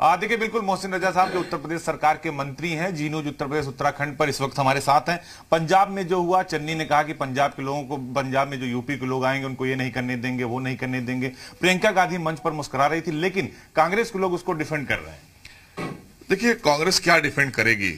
देखिए बिल्कुल मोहसिन रजा साहब जो उत्तर प्रदेश सरकार के मंत्री हैं जीनू जो उत्तर प्रदेश उत्तराखंड पर इस वक्त हमारे साथ हैं पंजाब में जो हुआ चन्नी ने कहा कि पंजाब के लोगों को पंजाब में जो यूपी के लोग आएंगे उनको ये नहीं करने देंगे वो नहीं करने देंगे प्रियंका गांधी मंच पर मुस्कुरा रही थी लेकिन कांग्रेस के लोग उसको डिफेंड कर रहे हैं देखिए कांग्रेस क्या डिफेंड करेगी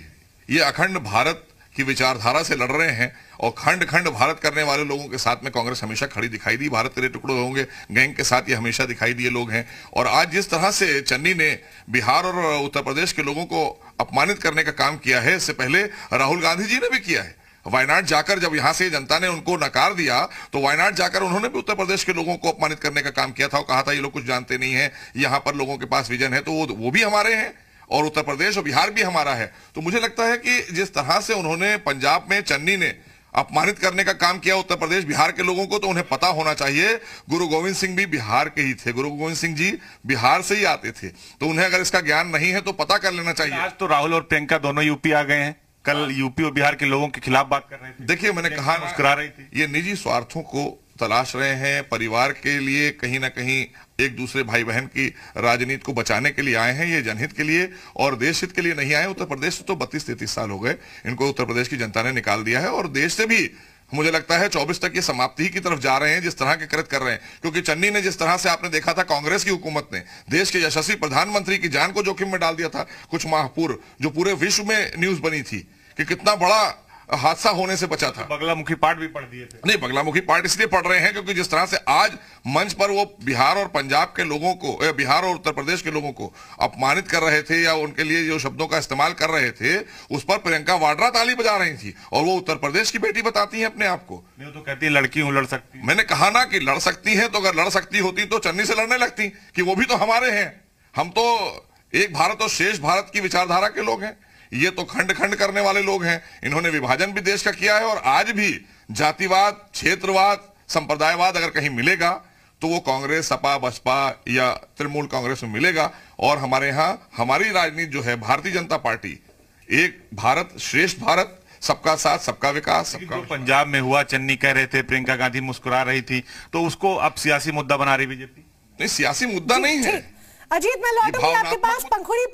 ये अखंड भारत की विचारधारा से लड़ रहे हैं और खंड खंड भारत करने वाले लोगों के साथ में कांग्रेस हमेशा खड़ी दिखाई दी भारत के टुकड़े होंगे गैंग के साथ ये हमेशा दिखाई दिए लोग हैं और आज जिस तरह से चन्नी ने बिहार और उत्तर प्रदेश के लोगों को अपमानित करने का काम किया है इससे पहले राहुल गांधी जी ने भी किया है वायनाड जाकर जब यहां से जनता ने उनको नकार दिया तो वायनाड जाकर उन्होंने भी उत्तर प्रदेश के लोगों को अपमानित करने का काम किया था और कहा था ये लोग कुछ जानते नहीं है यहां पर लोगों के पास विजन है तो वो, वो भी हमारे हैं और उत्तर प्रदेश और बिहार भी हमारा है तो मुझे लगता है कि जिस तरह से उन्होंने पंजाब में चन्नी ने अपमानित करने का काम किया उत्तर प्रदेश बिहार के लोगों को तो उन्हें पता होना चाहिए गुरु गोविंद सिंह भी बिहार के ही थे गुरु गोविंद सिंह जी बिहार से ही आते थे तो उन्हें अगर इसका ज्ञान नहीं है तो पता कर लेना चाहिए आज तो राहुल और प्रियंका दोनों यूपी आ गए हैं कल यूपी और बिहार के लोगों के खिलाफ बात कर रहे थे देखिए मैंने कहा मुस्कुरा रही थी ये निजी स्वार्थों को तलाश रहे हैं परिवार के लिए कहीं ना कहीं एक दूसरे भाई बहन की राजनीति को बचाने के लिए आए हैं ये जनहित के लिए और देश हित के लिए नहीं आए उत्तर प्रदेश से तो बत्तीस तैतीस साल हो गए इनको उत्तर प्रदेश की जनता ने निकाल दिया है और देश से भी मुझे लगता है 24 तक ये समाप्ति की तरफ जा रहे हैं जिस तरह के कृत कर रहे हैं क्योंकि चन्नी ने जिस तरह से आपने देखा था कांग्रेस की हुकूमत ने देश के यशस्वी प्रधानमंत्री की जान को जोखिम में डाल दिया था कुछ माहपुर जो पूरे विश्व में न्यूज बनी थी कि कितना बड़ा हादसा होने से बचा था बगला बगलामुखी पार्ट भी पढ़ दिए थे नहीं बगलामुखी पार्ट इसलिए पढ़ रहे हैं क्योंकि जिस तरह से आज मंच पर वो बिहार और पंजाब के लोगों को बिहार और उत्तर प्रदेश के लोगों को अपमानित कर रहे थे या उनके लिए जो शब्दों का इस्तेमाल कर रहे थे उस पर प्रियंका वाड्रा ताली बजा रही थी और वो उत्तर प्रदेश की बेटी बताती है अपने आप को तो कहती लड़की हूँ लड़ सकती मैंने कहा ना कि लड़ सकती है तो अगर लड़ सकती होती तो चन्नी से लड़ने लगती कि वो भी तो हमारे हैं हम तो एक भारत और शेष भारत की विचारधारा के लोग हैं ये तो खंड खंड करने वाले लोग हैं इन्होंने विभाजन भी देश का किया है और आज भी जातिवाद क्षेत्रवाद संप्रदायवाद अगर कहीं मिलेगा तो वो कांग्रेस सपा बसपा या तृणमूल कांग्रेस में मिलेगा और हमारे यहाँ हमारी राजनीति जो है भारतीय जनता पार्टी एक भारत श्रेष्ठ भारत सबका साथ सबका विकास सबका जो पंजाब में हुआ चन्नी कह रहे थे प्रियंका गांधी मुस्कुरा रही थी तो उसको अब सियासी मुद्दा बना रही बीजेपी नहीं सियासी मुद्दा नहीं है अजीत मैं लौटूंगी आपके पास पंखुड़ी